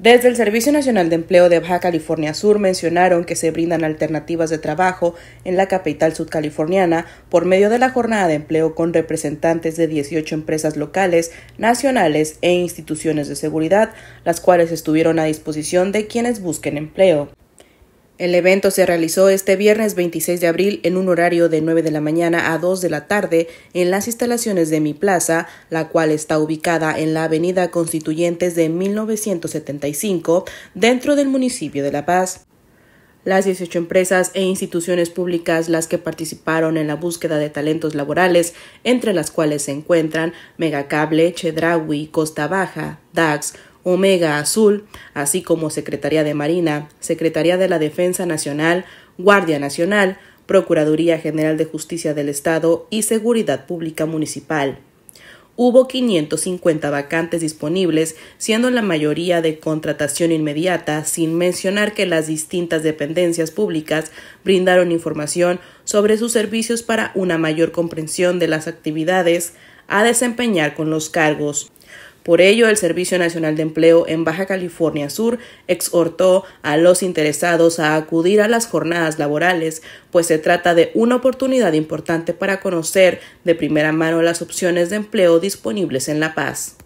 Desde el Servicio Nacional de Empleo de Baja California Sur mencionaron que se brindan alternativas de trabajo en la capital sudcaliforniana por medio de la jornada de empleo con representantes de 18 empresas locales, nacionales e instituciones de seguridad, las cuales estuvieron a disposición de quienes busquen empleo. El evento se realizó este viernes 26 de abril en un horario de 9 de la mañana a 2 de la tarde en las instalaciones de Mi Plaza, la cual está ubicada en la Avenida Constituyentes de 1975, dentro del municipio de La Paz. Las 18 empresas e instituciones públicas las que participaron en la búsqueda de talentos laborales, entre las cuales se encuentran Megacable, Chedrawi, Costa Baja, DAX, Omega Azul, así como Secretaría de Marina, Secretaría de la Defensa Nacional, Guardia Nacional, Procuraduría General de Justicia del Estado y Seguridad Pública Municipal. Hubo 550 vacantes disponibles, siendo la mayoría de contratación inmediata, sin mencionar que las distintas dependencias públicas brindaron información sobre sus servicios para una mayor comprensión de las actividades a desempeñar con los cargos. Por ello, el Servicio Nacional de Empleo en Baja California Sur exhortó a los interesados a acudir a las jornadas laborales, pues se trata de una oportunidad importante para conocer de primera mano las opciones de empleo disponibles en La Paz.